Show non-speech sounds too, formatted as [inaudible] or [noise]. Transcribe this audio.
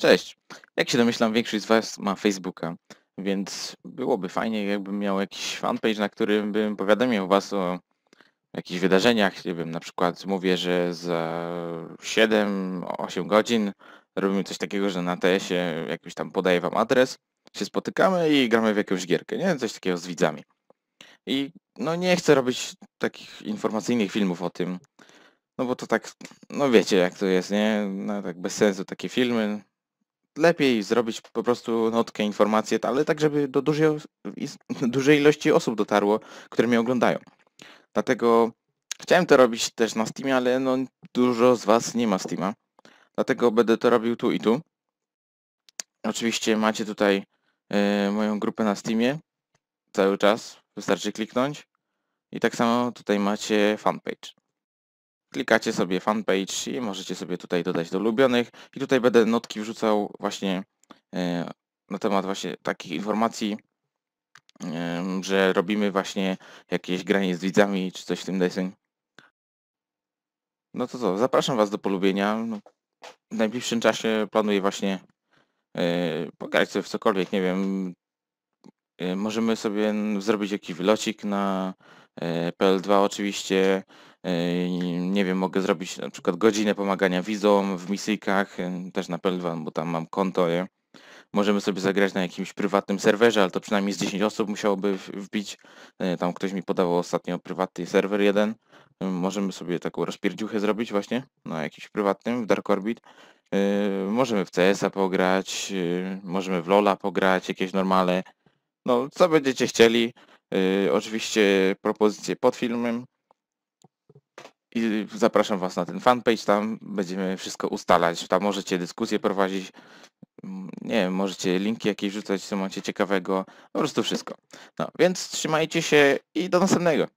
Cześć. Jak się domyślam, większość z Was ma Facebooka, więc byłoby fajnie, jakbym miał jakiś fanpage, na którym bym powiadamiał Was o jakichś wydarzeniach. Nie wiem, na przykład mówię, że za 7-8 godzin robimy coś takiego, że na TS-ie jakbyś tam podaję Wam adres, się spotykamy i gramy w jakąś gierkę, nie? Coś takiego z widzami. I no nie chcę robić takich informacyjnych filmów o tym, no bo to tak, no wiecie jak to jest, nie? No tak bez sensu takie filmy, lepiej zrobić po prostu notkę, informację, ale tak, żeby do dużej, [laughs] dużej ilości osób dotarło, które mnie oglądają. Dlatego chciałem to robić też na Steamie, ale no dużo z Was nie ma Steama. Dlatego będę to robił tu i tu. Oczywiście macie tutaj y, moją grupę na Steamie cały czas, wystarczy kliknąć. I tak samo tutaj macie fanpage. Klikacie sobie fanpage i możecie sobie tutaj dodać do ulubionych i tutaj będę notki wrzucał właśnie e, na temat właśnie takich informacji, że robimy właśnie jakieś granie z widzami czy coś w tym deseń. No to co, zapraszam Was do polubienia. No, w najbliższym czasie planuję właśnie e, pokazać sobie w cokolwiek, nie wiem, e, możemy sobie zrobić jakiś wylocik na PL2 oczywiście, Yy, nie wiem, mogę zrobić na przykład godzinę pomagania widzom w misyjkach, yy, też na Pelwan, bo tam mam konto. Je. Możemy sobie zagrać na jakimś prywatnym serwerze, ale to przynajmniej z 10 osób musiałoby wbić. Yy, tam ktoś mi podawał ostatnio prywatny serwer jeden. Możemy sobie taką rozpierdziuchę zrobić właśnie na jakimś prywatnym w Dark Orbit. Możemy w CS-a pograć, możemy w LoL'a pograć, jakieś normale. No, co będziecie chcieli. Oczywiście propozycje pod filmem i zapraszam Was na ten fanpage, tam będziemy wszystko ustalać. Tam możecie dyskusję prowadzić, mm, nie wiem, możecie linki jakieś rzucać, co macie ciekawego, po prostu wszystko. No, więc trzymajcie się i do następnego.